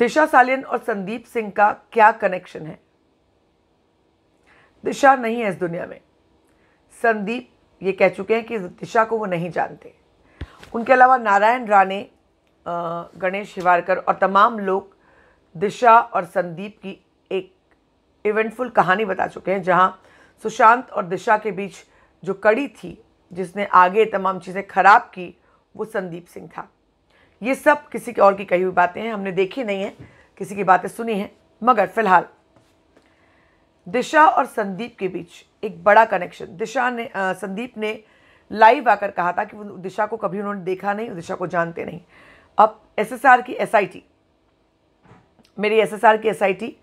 दिशा सालियन और संदीप सिंह का क्या कनेक्शन है दिशा नहीं है इस दुनिया में संदीप ये कह चुके हैं कि दिशा को वो नहीं जानते उनके अलावा नारायण राणे गणेश शिवारकर और तमाम लोग दिशा और संदीप की एक इवेंटफुल कहानी बता चुके हैं जहां सुशांत और दिशा के बीच जो कड़ी थी जिसने आगे तमाम चीज़ें खराब की वो संदीप सिंह था ये सब किसी और की कही हुई बातें हैं हमने देखी नहीं है किसी की बातें सुनी हैं मगर फिलहाल दिशा और संदीप के बीच एक बड़ा कनेक्शन दिशा ने आ, संदीप ने लाइव आकर कहा था कि दिशा को कभी उन्होंने देखा नहीं दिशा को जानते नहीं अब एसएसआर की एसआईटी मेरी एसएसआर की एसआईटी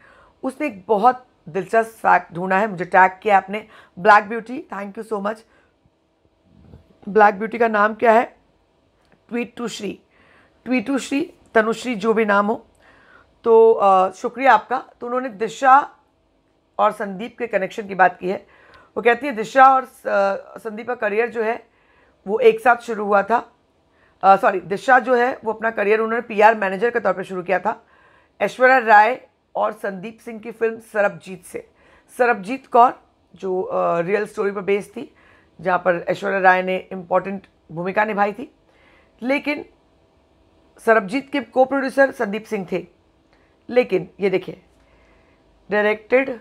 उसने एक बहुत दिलचस्प फैक्ट ढूंढा है मुझे टैग किया आपने black beauty thank you so much black beauty का नाम क्या है ट्वीट टू श्री ट्वीटूश्री तनुश्री जो भी नाम हो तो शुक्रिया आपका तो उन्होंने दिशा और संदीप के कनेक्शन की बात की है वो कहती है दिशा और संदीप का करियर जो है वो एक साथ शुरू हुआ था सॉरी दिशा जो है वो अपना करियर उन्होंने पीआर मैनेजर के तौर पर शुरू किया था ऐश्वर्या राय और संदीप सिंह की फिल्म सरबजीत से सरबजीत कौर जो आ, रियल स्टोरी पर बेस्ड थी जहाँ पर ऐश्वर्या राय ने इम्पॉर्टेंट भूमिका निभाई थी लेकिन सरबजीत के को प्रोड्यूसर संदीप सिंह थे लेकिन ये देखिए डायरेक्टेड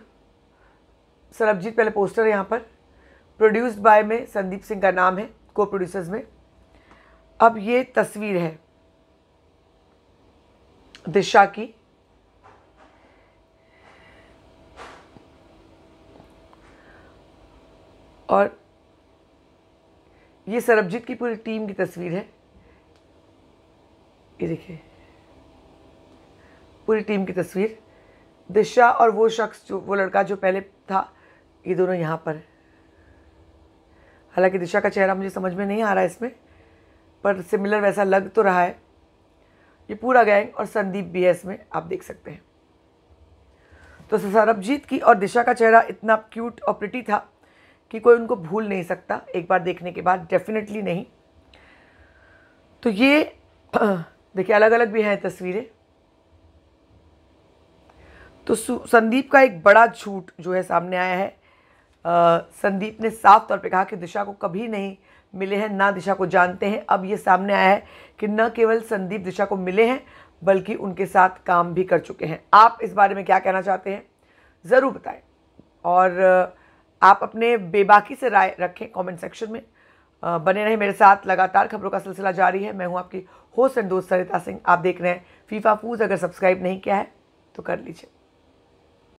सरबजीत पहले पोस्टर है यहाँ पर प्रोड्यूस्ड बाय में संदीप सिंह का नाम है को प्रोड्यूसर्स में अब ये तस्वीर है दिशा की और ये सरबजीत की पूरी टीम की तस्वीर है ये देखिए पूरी टीम की तस्वीर दिशा और वो शख्स जो वो लड़का जो पहले था ये दोनों यहाँ पर हालांकि दिशा का चेहरा मुझे समझ में नहीं आ रहा है इसमें पर सिमिलर वैसा लग तो रहा है ये पूरा गैंग और संदीप भी है इसमें आप देख सकते हैं तो सरबजीत की और दिशा का चेहरा इतना क्यूट और प्रिटी था कि कोई उनको भूल नहीं सकता एक बार देखने के बाद डेफिनेटली नहीं तो ये देखिए अलग अलग भी हैं तस्वीरें तो संदीप का एक बड़ा झूठ जो है सामने आया है आ, संदीप ने साफ तौर पे कहा कि दिशा को कभी नहीं मिले हैं ना दिशा को जानते हैं अब ये सामने आया है कि न केवल संदीप दिशा को मिले हैं बल्कि उनके साथ काम भी कर चुके हैं आप इस बारे में क्या कहना चाहते हैं ज़रूर बताएं और आप अपने बेबाकी से राय रखें कमेंट सेक्शन में बने रहे मेरे साथ लगातार खबरों का सिलसिला जारी है मैं हूँ आपकी होस्ट एंड दोस्त सरिता सिंह आप देख रहे हैं फीफा फूज अगर सब्सक्राइब नहीं किया है तो कर लीजिए